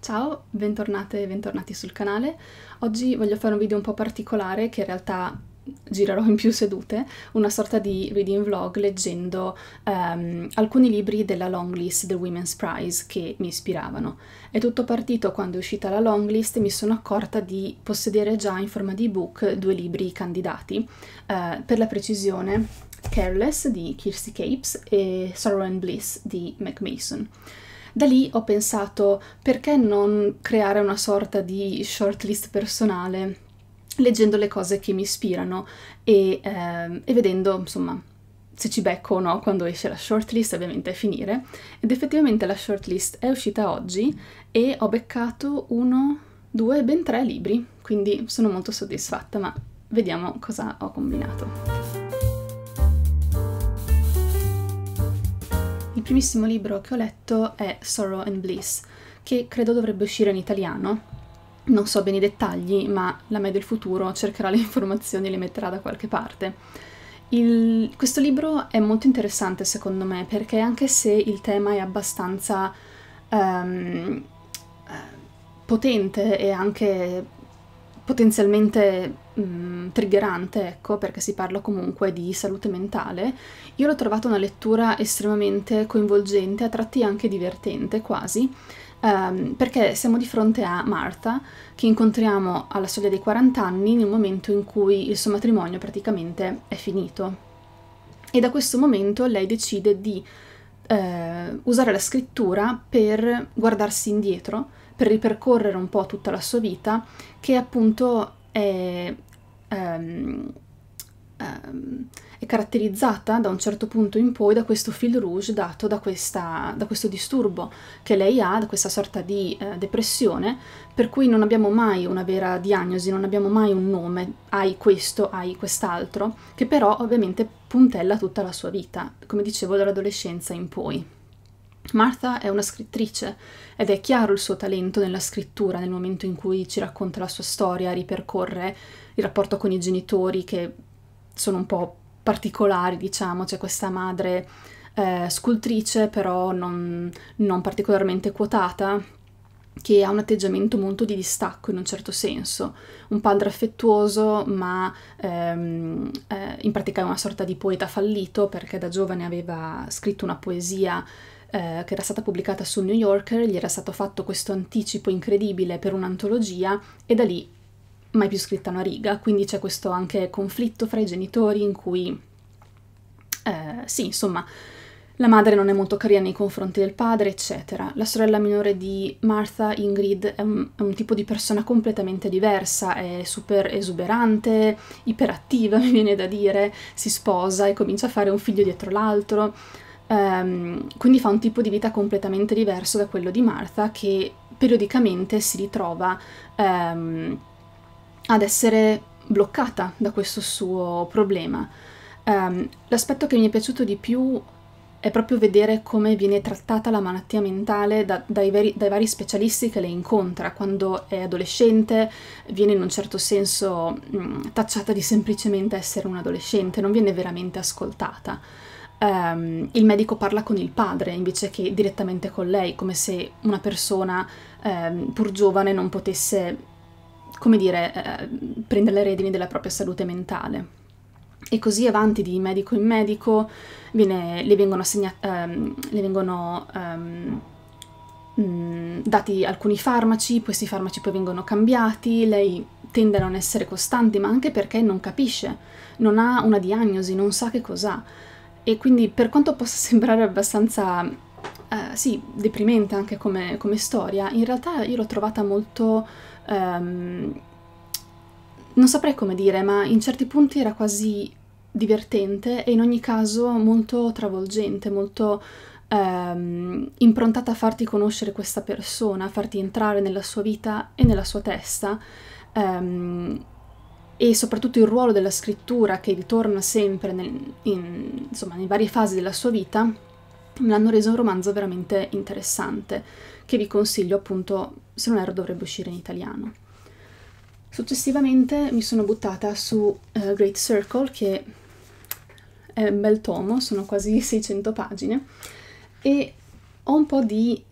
Ciao, bentornate e bentornati sul canale. Oggi voglio fare un video un po' particolare che in realtà girerò in più sedute, una sorta di reading vlog leggendo um, alcuni libri della long list del Women's Prize che mi ispiravano. È tutto partito quando è uscita la long list e mi sono accorta di possedere già in forma di ebook due libri candidati, uh, per la precisione Careless di Kirsty Capes e Sorrow and Bliss di Mac Mason. Da lì ho pensato perché non creare una sorta di shortlist personale leggendo le cose che mi ispirano e, eh, e vedendo insomma se ci becco o no quando esce la shortlist, ovviamente a finire. Ed effettivamente la shortlist è uscita oggi e ho beccato uno, due, ben tre libri, quindi sono molto soddisfatta, ma vediamo cosa ho combinato. Il primissimo libro che ho letto è Sorrow and Bliss, che credo dovrebbe uscire in italiano. Non so bene i dettagli, ma la me del futuro cercherà le informazioni e le metterà da qualche parte. Il, questo libro è molto interessante secondo me perché anche se il tema è abbastanza um, potente e anche potenzialmente mh, mm, triggerante, ecco, perché si parla comunque di salute mentale, io l'ho trovata una lettura estremamente coinvolgente, a tratti anche divertente quasi, ehm, perché siamo di fronte a Martha, che incontriamo alla soglia dei 40 anni nel momento in cui il suo matrimonio praticamente è finito. E da questo momento lei decide di eh, usare la scrittura per guardarsi indietro, per ripercorrere un po' tutta la sua vita, che appunto è, um, um, è caratterizzata da un certo punto in poi da questo fil rouge dato da, questa, da, questo disturbo che lei ha, da questa sorta di eh, depressione, per cui non abbiamo mai una vera diagnosi, non abbiamo mai un nome, hai questo, hai quest'altro, che però ovviamente puntella tutta la sua vita, come dicevo dall'adolescenza in poi. Martha è una scrittrice ed è chiaro il suo talento nella scrittura nel momento in cui ci racconta la sua storia, ripercorre il rapporto con i genitori che sono un po' particolari, diciamo, c'è questa madre eh, scultrice però non, non particolarmente quotata che ha un atteggiamento molto di distacco in un certo senso, un padre affettuoso ma ehm, eh, in pratica è una sorta di poeta fallito perché da giovane aveva scritto una poesia eh, che era stata pubblicata sul New Yorker, gli era stato fatto questo anticipo incredibile per un'antologia e da lì mai più scritta una riga, quindi c'è questo anche conflitto fra i genitori in cui, eh, sì, insomma, la madre non è molto carina nei confronti del padre, eccetera. La sorella minore di Martha, Ingrid, è un, è un tipo di persona completamente diversa, è super esuberante, iperattiva, mi viene da dire, si sposa e comincia a fare un figlio dietro l'altro Um, quindi fa un tipo di vita completamente diverso da quello di Martha che periodicamente si ritrova um, ad essere bloccata da questo suo problema. Um, l'aspetto che mi è piaciuto di più è proprio vedere come viene trattata la malattia mentale da, dai, veri, dai, vari specialisti che le incontra. Quando è adolescente viene in un certo senso mh, mm, tacciata di semplicemente essere un adolescente, non viene veramente ascoltata um, il medico parla con il padre invece che direttamente con lei, come se una persona um, pur giovane non potesse, come dire, uh, prendere le redini della propria salute mentale. E così avanti di medico in medico viene, le vengono, assegna, um, le vengono mm, dati alcuni farmaci, questi farmaci poi vengono cambiati, lei tende a non essere costante, ma anche perché non capisce, non ha una diagnosi, non sa che cos'ha e quindi per quanto possa sembrare abbastanza, uh, sì, deprimente anche come, come, storia, in realtà io l'ho trovata molto... Um, non saprei come dire, ma in certi punti era quasi divertente e in ogni caso molto travolgente, molto ehm, improntata a farti conoscere questa persona, a farti entrare nella sua vita e nella sua testa. Ehm, e soprattutto il ruolo della scrittura che ritorna sempre nel, in, insomma, nelle varie fasi della sua vita me l'hanno reso un romanzo veramente interessante che vi consiglio appunto se non erro dovrebbe uscire in italiano. Successivamente mi sono buttata su uh, Great Circle che è un bel tomo, sono quasi 600 pagine e ho un po' di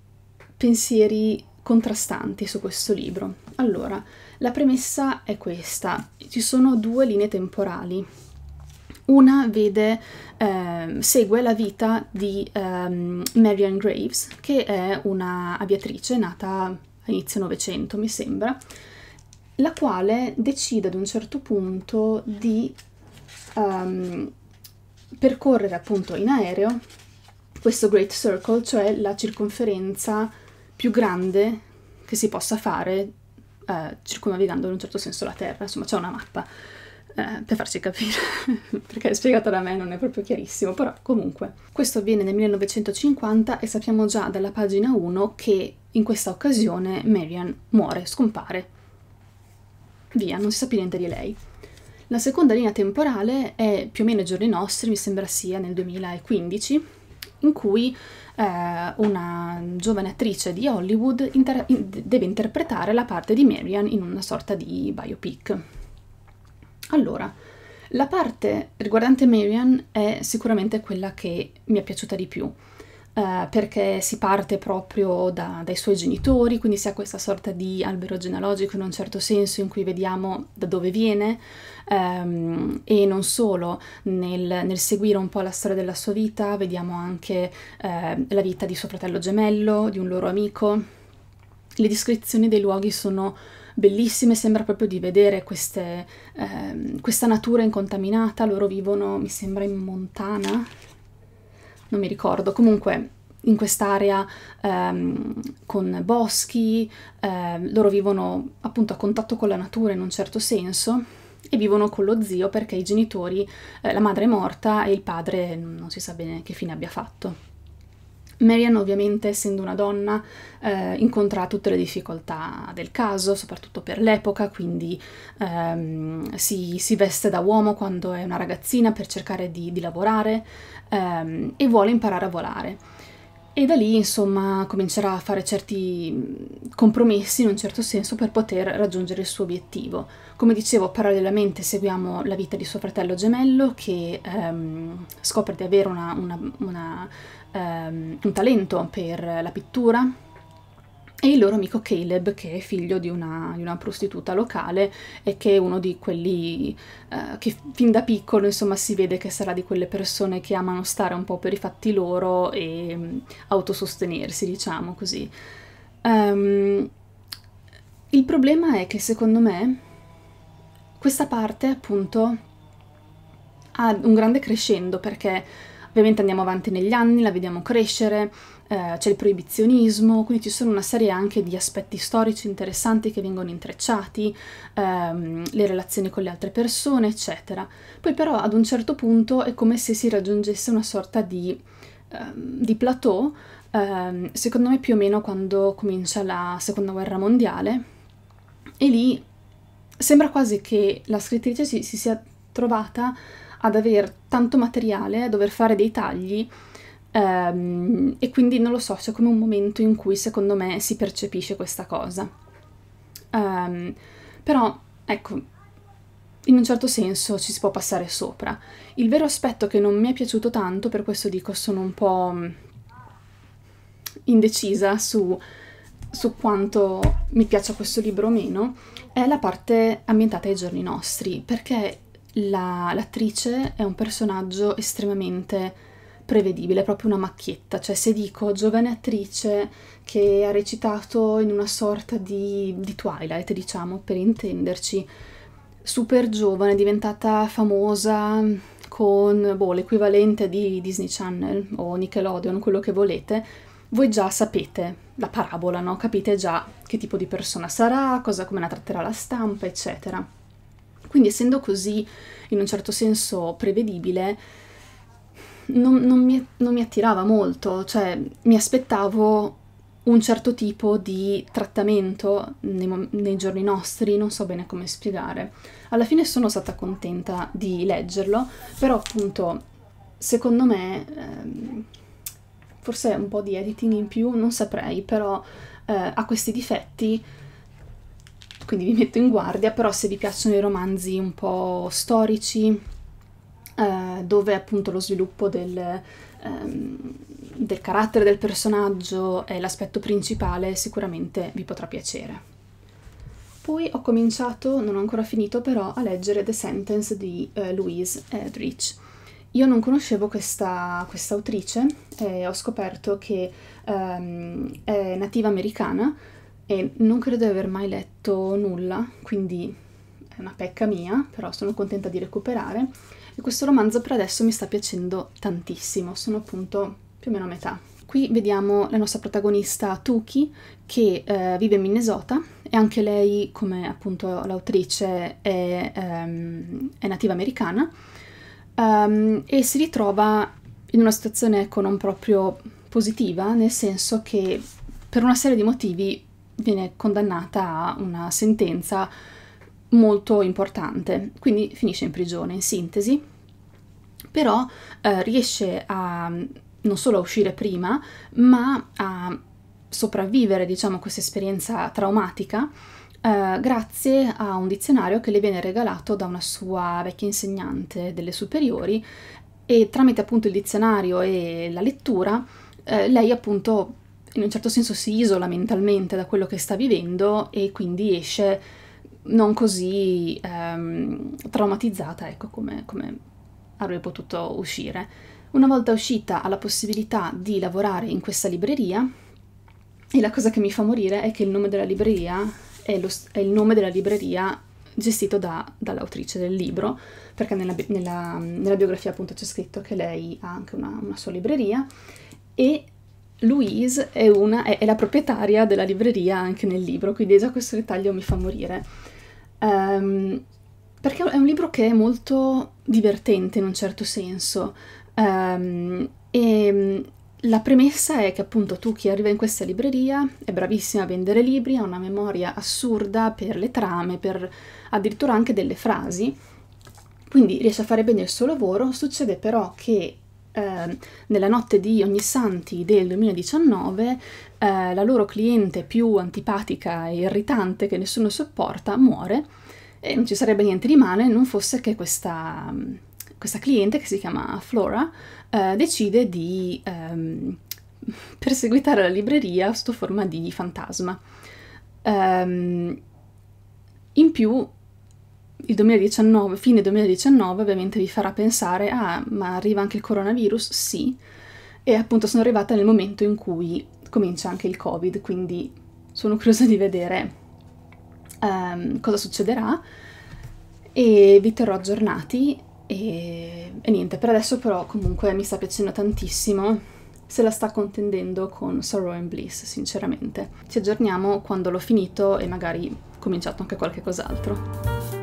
pensieri contrastanti su questo libro. Allora, la premessa è questa, ci sono due linee temporali. Una vede, eh, segue la vita di um, ehm, Marian Graves, che è una aviatrice nata a inizio Novecento, mi sembra, la quale decide ad un certo punto di um, percorrere appunto in aereo questo Great Circle, cioè la circonferenza più grande che si possa fare eh, circumnavigando in un certo senso la Terra, insomma c'è una mappa eh, per farci capire, perché spiegato da me non è proprio chiarissimo, però comunque. Questo avviene nel 1950 e sappiamo già dalla pagina 1 che in questa occasione Marian muore, scompare. Via, non si sa più niente di lei. La seconda linea temporale è più o meno ai giorni nostri, mi sembra sia nel 2015, in cui eh, una giovane attrice di Hollywood inter in deve interpretare la parte di Marian in una sorta di biopic. Allora, la parte riguardante Marian è sicuramente quella che mi è piaciuta di più eh, perché si parte proprio da, dai suoi genitori, quindi si ha questa sorta di albero genealogico in un certo senso in cui vediamo da dove viene ehm, e non solo, nel, nel, seguire un po' la storia della sua vita vediamo anche eh, la vita di suo fratello gemello, di un loro amico. Le descrizioni dei luoghi sono bellissime, sembra proprio di vedere queste, eh, questa natura incontaminata, loro vivono, mi sembra, in montana, non mi ricordo, comunque in quest'area ehm, con boschi, eh, loro vivono appunto a contatto con la natura in un certo senso e vivono con lo zio perché i genitori, eh, la madre è morta e il padre non si sa bene che fine abbia fatto. Marian ovviamente essendo una donna eh, incontra tutte le difficoltà del caso, soprattutto per l'epoca, quindi ehm, si, si, veste da uomo quando è una ragazzina per cercare di, di lavorare, ehm, e vuole imparare a volare. E da lì, insomma, comincerà a fare certi mm, compromessi in un certo senso per poter raggiungere il suo obiettivo. Come dicevo, parallelamente seguiamo la vita di suo fratello gemello che ehm, scopre di avere una, una, una, ehm, un talento per la pittura, e il loro amico Caleb che è figlio di una, di una prostituta locale e che è uno di quelli eh, che fin da piccolo insomma si vede che sarà di quelle persone che amano stare un po' per i fatti loro e mh, mm, autosostenersi diciamo così. Um, il problema è che secondo me questa parte appunto ha un grande crescendo perché ovviamente andiamo avanti negli anni, la vediamo crescere, eh, c'è il proibizionismo, quindi ci sono una serie anche di aspetti storici interessanti che vengono intrecciati, ehm, le relazioni con le altre persone, eccetera. Poi però ad un certo punto è come se si raggiungesse una sorta di, ehm, di plateau, ehm, secondo me più o meno quando comincia la seconda guerra mondiale, e lì sembra quasi che la scrittrice si, si sia trovata ad avere tanto materiale, a dover fare dei tagli, Um, e quindi non lo so, c'è come un momento in cui secondo me si percepisce questa cosa. Um, però, ecco, in un certo senso ci si può passare sopra. Il vero aspetto che non mi è piaciuto tanto, per questo dico sono un po' indecisa su, su quanto mi piaccia questo libro o meno, è la parte ambientata ai giorni nostri, perché la, l'attrice è un personaggio estremamente prevedibile, è proprio una macchietta, cioè se dico giovane attrice che ha recitato in una sorta di, di Twilight, diciamo, per intenderci, super giovane, diventata famosa con boh, l'equivalente di Disney Channel o Nickelodeon, quello che volete, voi già sapete la parabola, no? capite già che tipo di persona sarà, cosa, come la tratterà la stampa, eccetera. Quindi essendo così in un certo senso prevedibile, non, non, mi, non mi attirava molto, cioè mi aspettavo un certo tipo di trattamento nei, nei, giorni nostri, non so bene come spiegare. Alla fine sono stata contenta di leggerlo, però appunto secondo me ehm, forse un po' di editing in più, non saprei, però eh, ha questi difetti, quindi vi metto in guardia, però se vi piacciono i romanzi un po' storici, eh, dove appunto lo sviluppo del, ehm, del carattere del personaggio è l'aspetto principale, sicuramente vi potrà piacere. Poi ho cominciato, non ho ancora finito però, a leggere The Sentence di eh, Louise Edrich. Io non conoscevo questa, questa autrice e ho scoperto che ehm, è nativa americana e non credo di aver mai letto nulla, quindi è una pecca mia, però sono contenta di recuperare e questo romanzo per adesso mi sta piacendo tantissimo, sono appunto più o meno a metà. Qui vediamo la nostra protagonista Tuki che eh, vive in Minnesota e anche lei, come appunto l'autrice, è, ehm, è, nativa americana ehm, e si ritrova in una situazione ecco, non proprio positiva, nel senso che per una serie di motivi viene condannata a una sentenza molto importante, quindi finisce in prigione in sintesi, però eh, riesce a mm, non solo a uscire prima, ma a sopravvivere, diciamo, a questa esperienza traumatica eh, grazie a un dizionario che le viene regalato da una sua vecchia insegnante delle superiori e tramite appunto il dizionario e la lettura eh, lei appunto in un certo senso si isola mentalmente da quello che sta vivendo e quindi esce non così ehm, traumatizzata, ecco, come, come avrei potuto uscire. Una volta uscita ha la possibilità di lavorare in questa libreria e la cosa che mi fa morire è che il nome della libreria è, lo, è il nome della libreria gestito da, dall'autrice del libro, perché nella, nella, nella biografia appunto c'è scritto che lei ha anche una, una sua libreria e Louise è, una, è, è la proprietaria della libreria anche nel libro, quindi già questo dettaglio mi fa morire um, perché è un libro che è molto divertente in un certo senso um, e mm, la premessa è che appunto tu chi arriva in questa libreria è bravissima a vendere libri, ha una memoria assurda per le trame, per addirittura anche delle frasi, quindi riesce a fare bene il suo lavoro, succede però che eh, nella notte di Ognissanti del 2019 eh, la loro cliente più antipatica e irritante che nessuno sopporta muore e non ci sarebbe niente di male non fosse che questa, mm, questa cliente che si chiama Flora eh, decide di ehm, perseguitare la libreria sotto forma di fantasma. Um, in più, il 2019, fine 2019 ovviamente vi farà pensare, ah, ma arriva anche il coronavirus? Sì. E appunto sono arrivata nel momento in cui comincia anche il Covid, quindi sono curiosa di vedere um, cosa succederà e vi terrò aggiornati e, e, niente, per adesso però comunque mi sta piacendo tantissimo se la sta contendendo con Sorrow and Bliss, sinceramente. Ci aggiorniamo quando l'ho finito e magari cominciato anche qualche cos'altro.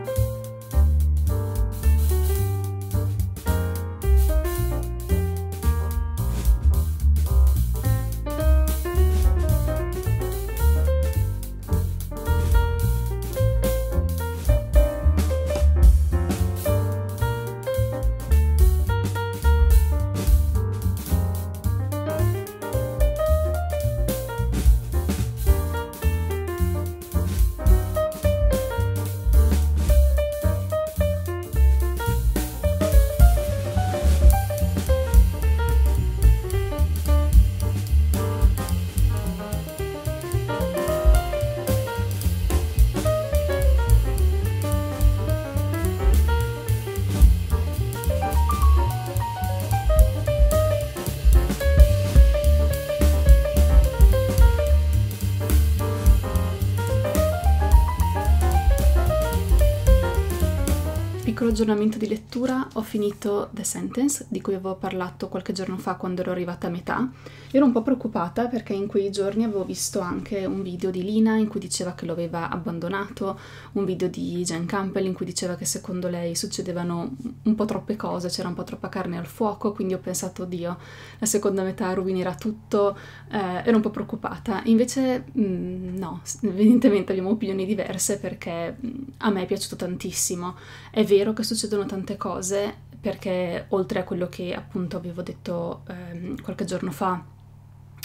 aggiornamento di lettura ho finito The Sentence, di cui avevo parlato qualche giorno fa quando ero arrivata a metà, ero un po' preoccupata perché in quei giorni avevo visto anche un video di Lina in cui diceva che lo aveva abbandonato, un video di Jane Campbell in cui diceva che secondo lei succedevano un po' troppe cose, c'era un po' troppa carne al fuoco, quindi ho pensato, oddio, la seconda metà rovinerà tutto, eh, ero un po' preoccupata. Invece mh, mm, no, evidentemente abbiamo opinioni diverse perché mm, a me è piaciuto tantissimo. È vero che succedono tante cose perché oltre a quello che appunto avevo detto ehm, qualche giorno fa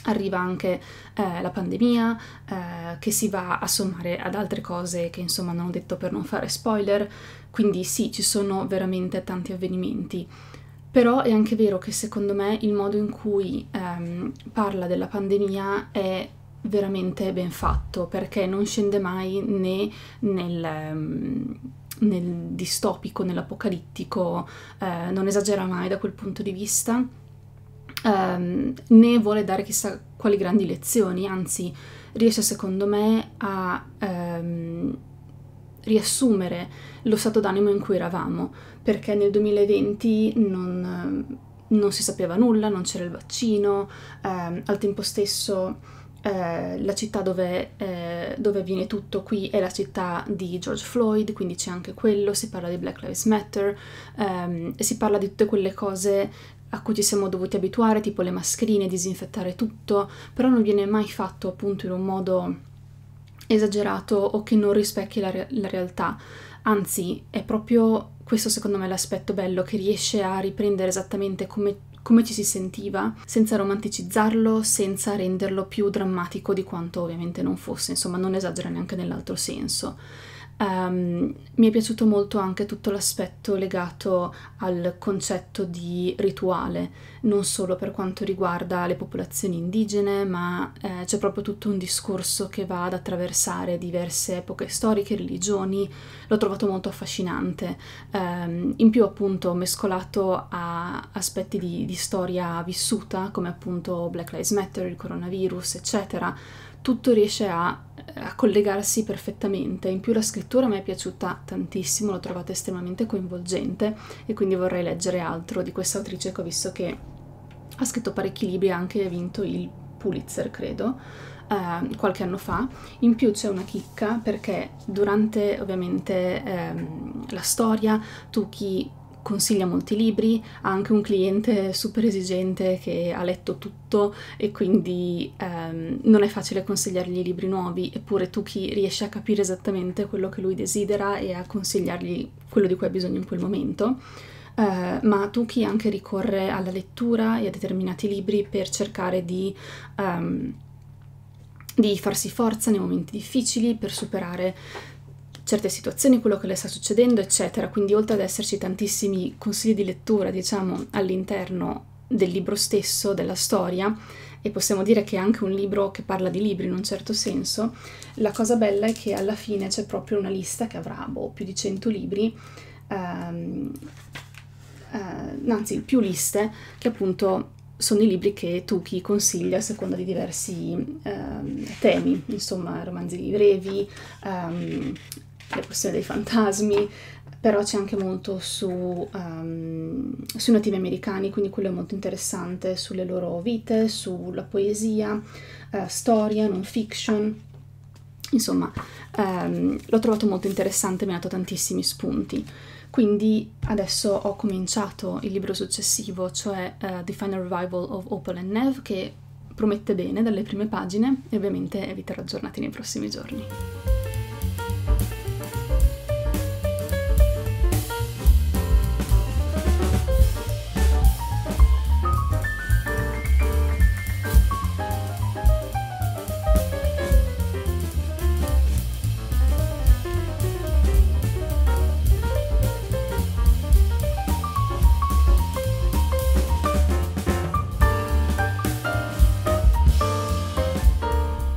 arriva anche eh, la pandemia eh, che si va a sommare ad altre cose che insomma non ho detto per non fare spoiler, quindi sì, ci sono veramente tanti avvenimenti. Però è anche vero che secondo me il modo in cui ehm, parla della pandemia è veramente ben fatto perché non scende mai né nel, ehm, nel distopico, nell'apocalittico, eh, non esagera mai da quel punto di vista ehm, né vuole dare chissà quali grandi lezioni, anzi riesce secondo me a ehm, riassumere lo stato d'animo in cui eravamo, perché nel 2020 non, non si sapeva nulla, non c'era il vaccino, ehm, al tempo stesso eh, la città dove, eh, dove, avviene tutto qui è la città di George Floyd, quindi c'è anche quello, si parla di Black Lives Matter, ehm, si parla di tutte quelle cose a cui ci siamo dovuti abituare, tipo le mascherine, disinfettare tutto, però non viene mai fatto appunto in un modo esagerato o che non rispecchi la, re la realtà. Anzi, è proprio questo secondo me l'aspetto bello che riesce a riprendere esattamente come come ci si sentiva, senza romanticizzarlo, senza renderlo più drammatico di quanto ovviamente non fosse, insomma non esagera neanche nell'altro senso. Um, mi è piaciuto molto anche tutto l'aspetto legato al concetto di rituale, non solo per quanto riguarda le popolazioni indigene, ma eh, c'è proprio tutto un discorso che va ad attraversare diverse epoche storiche, religioni, l'ho trovato molto affascinante. Um, in più appunto mescolato a aspetti di, di storia vissuta, come appunto Black Lives Matter, il coronavirus, eccetera tutto riesce a, a collegarsi perfettamente. In più la scrittura mi è piaciuta tantissimo, l'ho trovata estremamente coinvolgente e quindi vorrei leggere altro di questa autrice che ho visto che ha scritto parecchi libri e anche ha vinto il Pulitzer, credo, eh, qualche anno fa. In più c'è una chicca perché durante ovviamente ehm, la storia tu chi consiglia molti libri, ha anche un cliente super esigente che ha letto tutto e quindi ehm, non è facile consigliargli libri nuovi, eppure Tuki riesce a capire esattamente quello che lui desidera e a consigliargli quello di cui ha bisogno in quel momento. Uh, ma Tuki anche ricorre alla lettura e a determinati libri per cercare di, um, di farsi forza nei momenti difficili, per superare certe situazioni, quello che le sta succedendo, eccetera. Quindi oltre ad esserci tantissimi consigli di lettura, diciamo, all'interno del libro stesso, della storia, e possiamo dire che è anche un libro che parla di libri in un certo senso, la cosa bella è che alla fine c'è proprio una lista che avrà boh, più di 100 libri, ehm, eh, anzi più liste, che appunto sono i libri che Tuki consiglia a seconda di diversi ehm, temi, insomma romanzi brevi, ehm, la questione dei fantasmi, però c'è anche molto su, um, sui nativi americani, quindi quello è molto interessante, sulle loro vite, sulla poesia, uh, storia, non fiction. Insomma, um, l'ho trovato molto interessante, mi ha dato tantissimi spunti. Quindi adesso ho cominciato il libro successivo, cioè uh, The Final Revival of Opal and Nev, che promette bene dalle prime pagine e ovviamente vi terrò aggiornati nei prossimi giorni.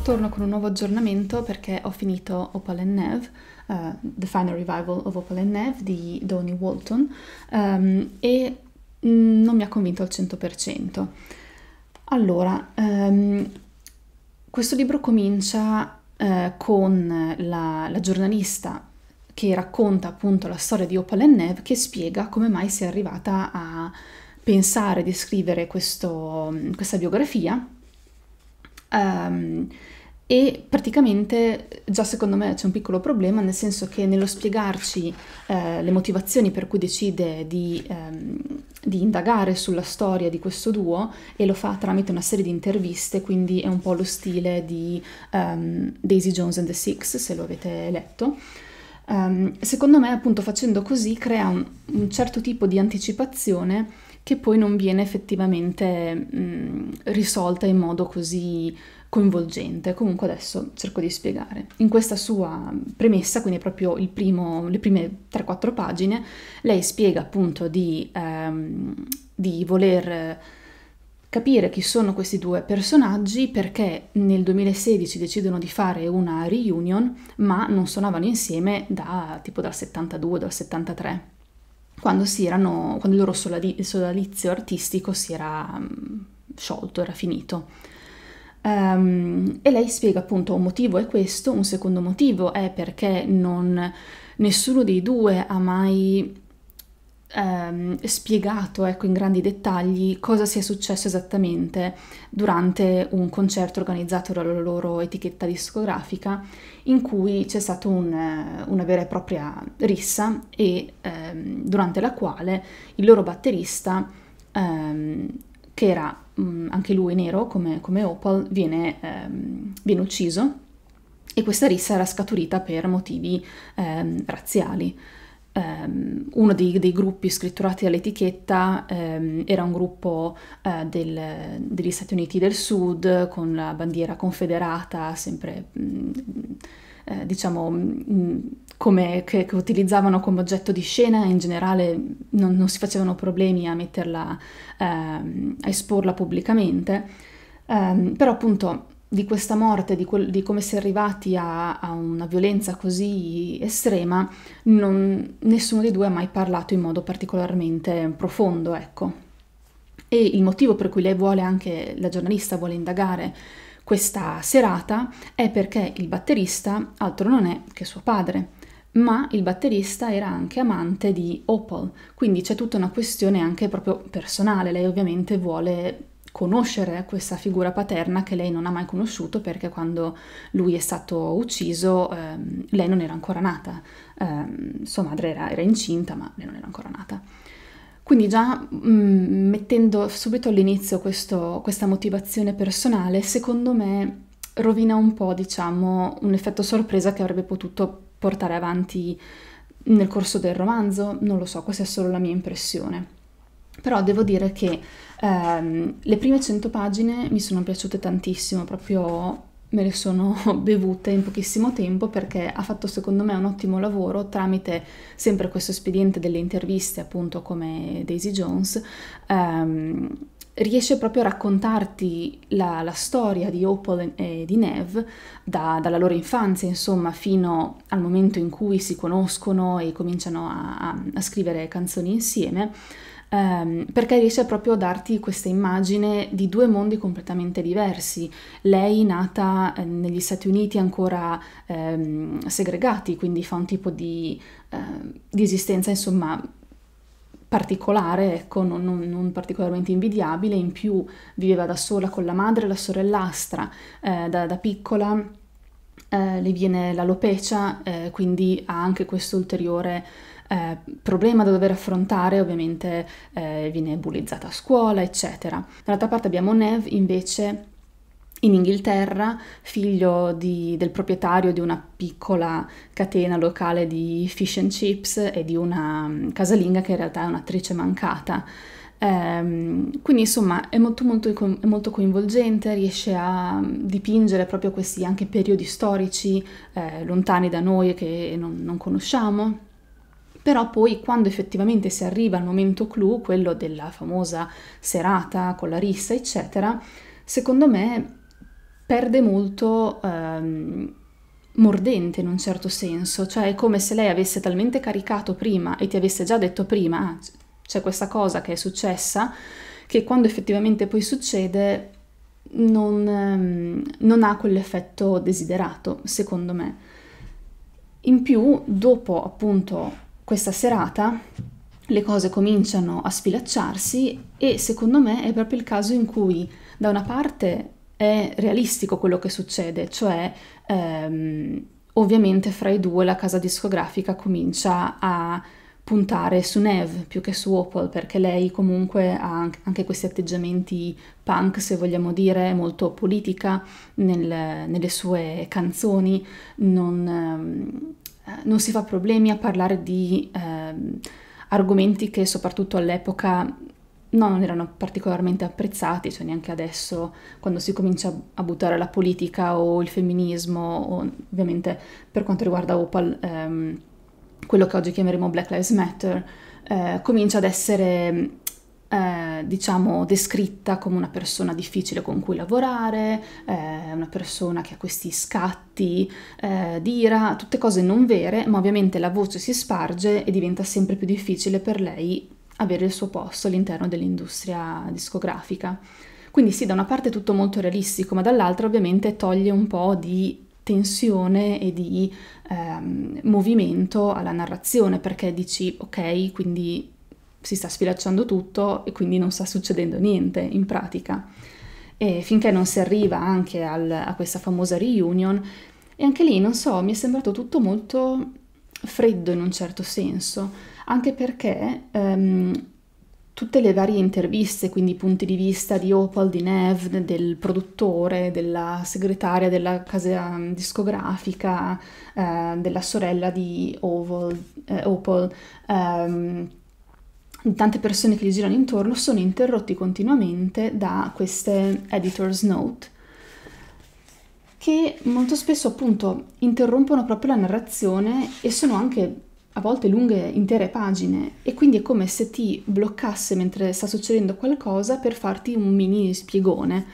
Torno con un nuovo aggiornamento perché ho finito Opal Neve, uh, The Final Revival of Opal Neve di Donnie Walton um, e non mi ha convinto al 100%. Allora, um, questo libro comincia uh, con la, la, giornalista che racconta appunto la storia di Opal Neve che spiega come mai sia arrivata a pensare di scrivere questo, questa biografia Um, e praticamente già secondo me c'è un piccolo problema, nel senso che nello spiegarci eh, le motivazioni per cui decide di, ehm, di, indagare sulla storia di questo duo, e lo fa tramite una serie di interviste, quindi è un po' lo stile di um, Daisy Jones and the Six, se lo avete letto. Um, secondo me appunto facendo così crea un, un certo tipo di anticipazione che poi non viene effettivamente mh, risolta in modo così coinvolgente. Comunque adesso cerco di spiegare. In questa sua premessa, quindi proprio primo, le prime 3-4 pagine, lei spiega appunto di, ehm, di voler capire chi sono questi due personaggi perché nel 2016 decidono di fare una reunion ma non suonavano insieme da tipo dal 72 dal 73 quando, erano, quando il loro sodalizio artistico si era mm, sciolto, era finito. Um, e lei spiega appunto un motivo è questo, un secondo motivo è perché non, nessuno dei due ha mai ehm, spiegato ecco, in grandi dettagli cosa sia successo esattamente durante un concerto organizzato dalla loro etichetta discografica in cui c'è stata un, eh, una vera e propria rissa e ehm, durante la quale il loro batterista, ehm, che era mh, mm, anche lui nero come, come Opal, viene, ehm, viene ucciso e questa rissa era scaturita per motivi ehm, razziali. Ehm, uno dei, dei, gruppi scritturati all'etichetta um, era un gruppo uh, del, degli Stati Uniti del Sud con la bandiera confederata, sempre mh, mm, eh, diciamo mh, mm, come, che, che, utilizzavano come oggetto di scena, in generale non, non si facevano problemi a metterla, uh, a esporla pubblicamente, um, però appunto di questa morte, di, quel, di come si è arrivati a, a, una violenza così estrema, non, nessuno dei due ha mai parlato in modo particolarmente profondo, ecco. E il motivo per cui lei vuole anche, la giornalista vuole indagare questa serata è perché il batterista altro non è che suo padre, ma il batterista era anche amante di Opal, quindi c'è tutta una questione anche proprio personale, lei ovviamente vuole conoscere questa figura paterna che lei non ha mai conosciuto perché quando lui è stato ucciso ehm, lei non era ancora nata, eh, sua madre era, era, incinta ma lei non era ancora nata. Quindi già mh, mm, mettendo subito all'inizio questa motivazione personale, secondo me rovina un po', diciamo, un effetto sorpresa che avrebbe potuto portare avanti nel corso del romanzo, non lo so, questa è solo la mia impressione però devo dire che ehm, le prime 100 pagine mi sono piaciute tantissimo, proprio me le sono bevute in pochissimo tempo perché ha fatto secondo me un ottimo lavoro tramite sempre questo espediente delle interviste appunto come Daisy Jones. Ehm, riesce proprio a raccontarti la, la storia di Opal e di Nev da, dalla loro infanzia, insomma, fino al momento in cui si conoscono e cominciano a, a scrivere canzoni insieme ehm, perché riesce proprio a darti questa immagine di due mondi completamente diversi. Lei nata eh, negli Stati Uniti ancora ehm, segregati, quindi fa un tipo di, eh, di esistenza, insomma, particolare, ecco, non, non, non, particolarmente invidiabile, in più viveva da sola con la madre e la sorellastra eh, da, da, piccola. Eh, le viene l'alopecia, eh, quindi ha anche questo ulteriore eh, problema da dover affrontare, ovviamente eh, viene bullizzata a scuola, eccetera. Dall'altra parte abbiamo Nev invece in Inghilterra, figlio di, del proprietario di una piccola catena locale di fish and chips e di una mm, casalinga che in realtà è un'attrice mancata. Ehm, quindi insomma è molto, molto, è molto, coinvolgente, riesce a mm, dipingere proprio questi anche periodi storici eh, lontani da noi e che non, non conosciamo però poi quando effettivamente si arriva al momento clou, quello della famosa serata con la rissa, eccetera, secondo me perde molto ehm, mordente in un certo senso, cioè è come se lei avesse talmente caricato prima e ti avesse già detto prima, ah, c'è questa cosa che è successa, che quando effettivamente poi succede non, ehm, non ha quell'effetto desiderato, secondo me. In più, dopo appunto questa serata le cose cominciano a sfilacciarsi e secondo me è proprio il caso in cui da una parte è realistico quello che succede, cioè ehm, ovviamente fra i due la casa discografica comincia a puntare su Nev più che su Opal perché lei comunque ha anche questi atteggiamenti punk se vogliamo dire molto politica nel, nelle sue canzoni non, ehm, eh, non si fa problemi a parlare di eh, argomenti che soprattutto all'epoca no, non erano particolarmente apprezzati, cioè neanche adesso quando si comincia a buttare la politica o il femminismo, o ovviamente per quanto riguarda Opal, ehm, quello che oggi chiameremo Black Lives Matter, eh, comincia ad essere eh, diciamo descritta come una persona difficile con cui lavorare, eh, una persona che ha questi scatti eh, di ira, tutte cose non vere, ma ovviamente la voce si sparge e diventa sempre più difficile per lei avere il suo posto all'interno dell'industria discografica. Quindi sì, da una parte è tutto molto realistico, ma dall'altra ovviamente toglie un po' di tensione e di ehm, movimento alla narrazione, perché dici ok, quindi si sta sfilacciando tutto e quindi non sta succedendo niente in pratica. E finché non si arriva anche al, a questa famosa reunion, e anche lì non so, mi è sembrato tutto molto freddo in un certo senso, anche perché ehm, tutte le varie interviste, quindi punti di vista di Opal, di Nev, del produttore, della segretaria della casa ehm, discografica, eh, della sorella di Oval, eh, Opal, ehm, tante persone che gli girano intorno sono interrotti continuamente da queste editor's note che molto spesso appunto interrompono proprio la narrazione e sono anche a volte lunghe intere pagine e quindi è come se ti bloccasse mentre sta succedendo qualcosa per farti un mini spiegone.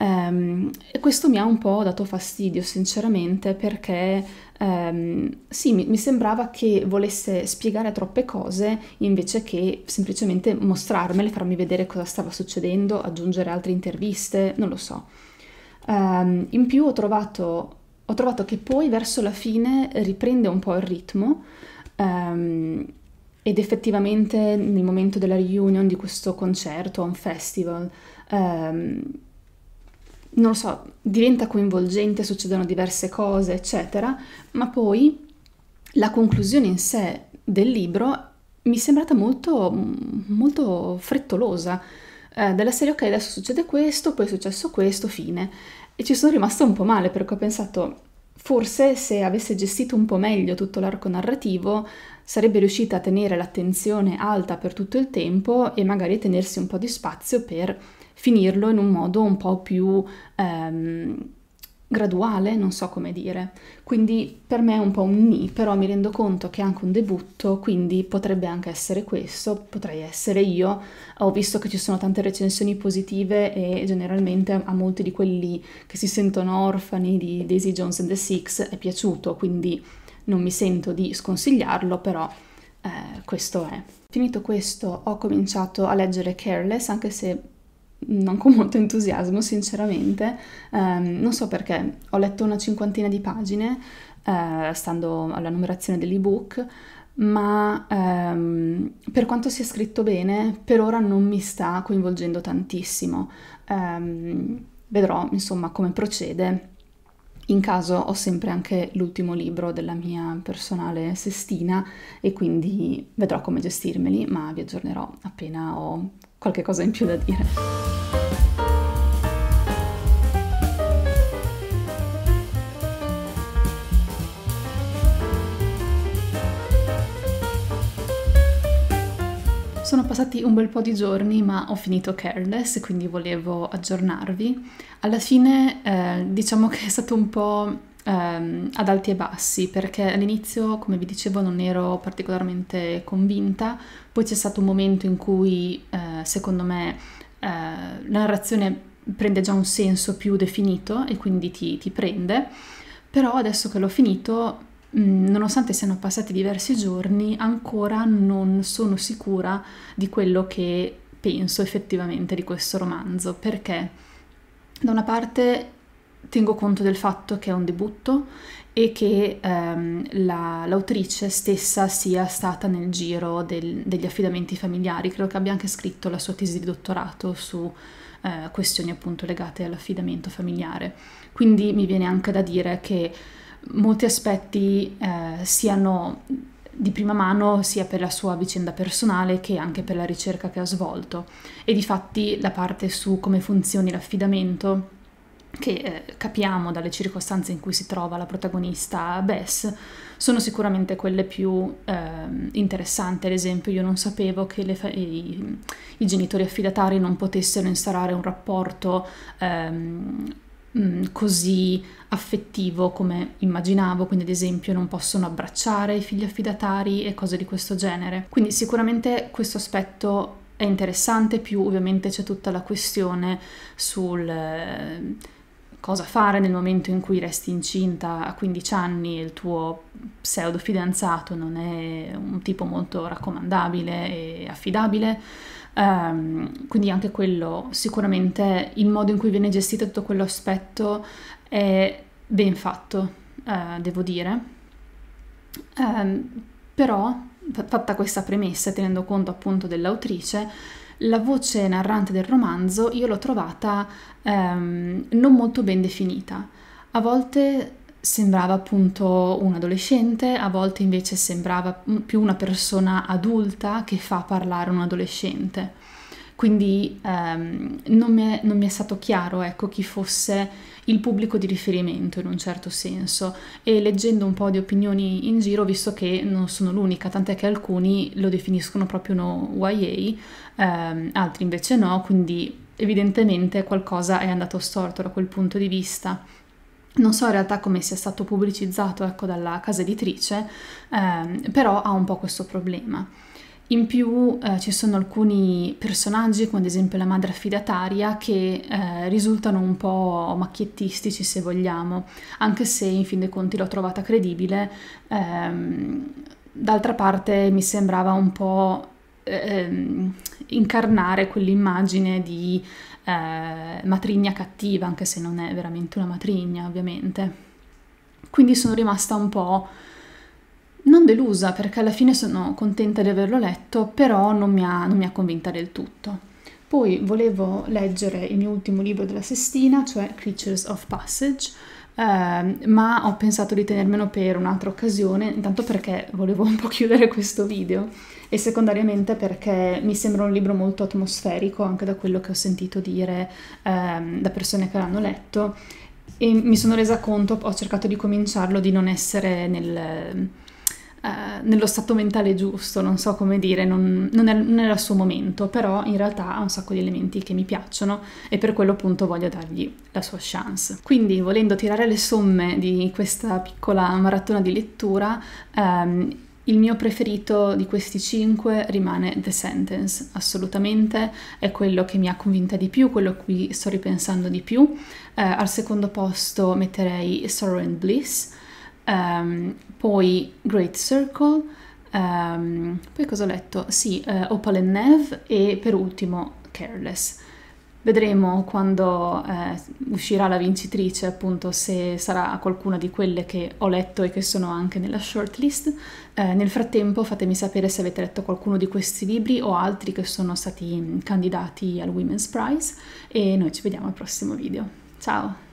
Um, e questo mi ha un po' dato fastidio sinceramente perché ehm, sì, mi, mi, sembrava che volesse spiegare troppe cose invece che semplicemente mostrarmele, farmi vedere cosa stava succedendo, aggiungere altre interviste, non lo so. Ehm, in più ho trovato, ho trovato, che poi verso la fine riprende un po' il ritmo. Ehm, ed effettivamente nel momento della reunion di questo concerto, un festival, ehm, non lo so, diventa coinvolgente, succedono diverse cose, eccetera, ma poi la conclusione in sé del libro mi è sembrata molto, molto frettolosa. Eh, della serie, ok, adesso succede questo, poi è successo questo, fine. E ci sono rimasta un po' male perché ho pensato, forse se avesse gestito un po' meglio tutto l'arco narrativo, sarebbe riuscita a tenere l'attenzione alta per tutto il tempo e magari tenersi un po' di spazio per finirlo in un modo un po' più ehm, graduale, non so come dire. Quindi per me è un po' un ni, però mi rendo conto che è anche un debutto, quindi potrebbe anche essere questo, potrei essere io. Ho visto che ci sono tante recensioni positive e generalmente a molti di quelli che si sentono orfani di Daisy Jones and the Six è piaciuto, quindi non mi sento di sconsigliarlo, però eh, questo è. Finito questo ho cominciato a leggere Careless, anche se non con molto entusiasmo sinceramente, um, non so perché, ho letto una cinquantina di pagine, uh, stando alla numerazione dell'ebook, ma um, per quanto sia scritto bene, per ora non mi sta coinvolgendo tantissimo. Um, vedrò insomma come procede. In caso ho sempre anche l'ultimo libro della mia personale sestina e quindi vedrò come gestirmeli, ma vi aggiornerò appena ho qualche cosa in più da dire. Sono passati un bel po' di giorni, ma ho finito Careless, quindi volevo aggiornarvi. Alla fine, eh, diciamo che è stato un po' ehm, ad alti e bassi perché all'inizio, come vi dicevo, non ero particolarmente convinta, poi c'è stato un momento in cui eh, secondo me eh, la narrazione prende già un senso più definito e quindi ti, ti prende, però adesso che l'ho finito mm, nonostante siano passati diversi giorni, ancora non sono sicura di quello che penso effettivamente di questo romanzo, perché da una parte tengo conto del fatto che è un debutto e che ehm, la, l'autrice stessa sia stata nel giro del, degli affidamenti familiari, credo che abbia anche scritto la sua tesi di dottorato su eh, questioni appunto legate all'affidamento familiare. Quindi mi viene anche da dire che molti aspetti eh, siano di prima mano sia per la sua vicenda personale che anche per la ricerca che ha svolto e di fatti la parte su come funzioni l'affidamento che eh, capiamo dalle circostanze in cui si trova la protagonista Bess sono sicuramente quelle più eh, interessanti. Ad esempio, io non sapevo che le, i, i, genitori affidatari non potessero instaurare un rapporto ehm, mm, così affettivo come immaginavo, quindi ad esempio non possono abbracciare i figli affidatari e cose di questo genere. Quindi sicuramente questo aspetto è interessante, più ovviamente c'è tutta la questione sul ehm, cosa fare nel momento in cui resti incinta a 15 anni e il tuo pseudo fidanzato non è un tipo molto raccomandabile e affidabile. Um, quindi anche quello, sicuramente il modo in cui viene gestito tutto quello aspetto è ben fatto, uh, devo dire. Um, però, fatta questa premessa, tenendo conto appunto dell'autrice, la voce narrante del romanzo io l'ho trovata ehm, non molto ben definita. A volte sembrava appunto un adolescente, a volte invece sembrava più una persona adulta che fa parlare un adolescente. Quindi ehm, non, mi è, non, mi è, stato chiaro ecco, chi fosse il pubblico di riferimento in un certo senso e leggendo un po' di opinioni in giro visto che non sono l'unica, tant'è che alcuni lo definiscono proprio uno YA, ehm, altri invece no, quindi evidentemente qualcosa è andato storto da quel punto di vista. Non so in realtà come sia stato pubblicizzato ecco, dalla casa editrice, ehm, però ha un po' questo problema. In più eh, ci sono alcuni personaggi, come ad esempio la madre affidataria, che eh, risultano un po' macchiettistici se vogliamo, anche se in fin dei conti l'ho trovata credibile. Ehm, d'altra parte mi sembrava un po' ehm, incarnare quell'immagine di eh, matrigna cattiva, anche se non è veramente una matrigna ovviamente. Quindi sono rimasta un po' non delusa perché alla fine sono contenta di averlo letto, però non mi ha, non mi ha convinta del tutto. Poi volevo leggere il mio ultimo libro della Sestina, cioè Creatures of Passage, eh, ma ho pensato di tenermelo per un'altra occasione, intanto perché volevo un po' chiudere questo video e secondariamente perché mi sembra un libro molto atmosferico, anche da quello che ho sentito dire eh, da persone che l'hanno letto e mi sono resa conto, ho cercato di cominciarlo, di non essere nel eh, nello stato mentale giusto, non so come dire, non, non, è, non, era il suo momento, però in realtà ha un sacco di elementi che mi piacciono e per quello appunto voglio dargli la sua chance. Quindi volendo tirare le somme di questa piccola maratona di lettura, ehm, il mio preferito di questi cinque rimane The Sentence, assolutamente, è quello che mi ha convinta di più, quello a cui sto ripensando di più. Eh, al secondo posto metterei Sorrow and Bliss, Um, poi Great Circle, um, poi cosa ho letto? Sì, uh, Opal and Neve e per ultimo Careless. Vedremo quando eh, uscirà la vincitrice, appunto, se sarà qualcuna di quelle che ho letto e che sono anche nella shortlist. Eh, nel frattempo fatemi sapere se avete letto qualcuno di questi libri o altri che sono stati mm, candidati al Women's Prize e noi ci vediamo al prossimo video. Ciao!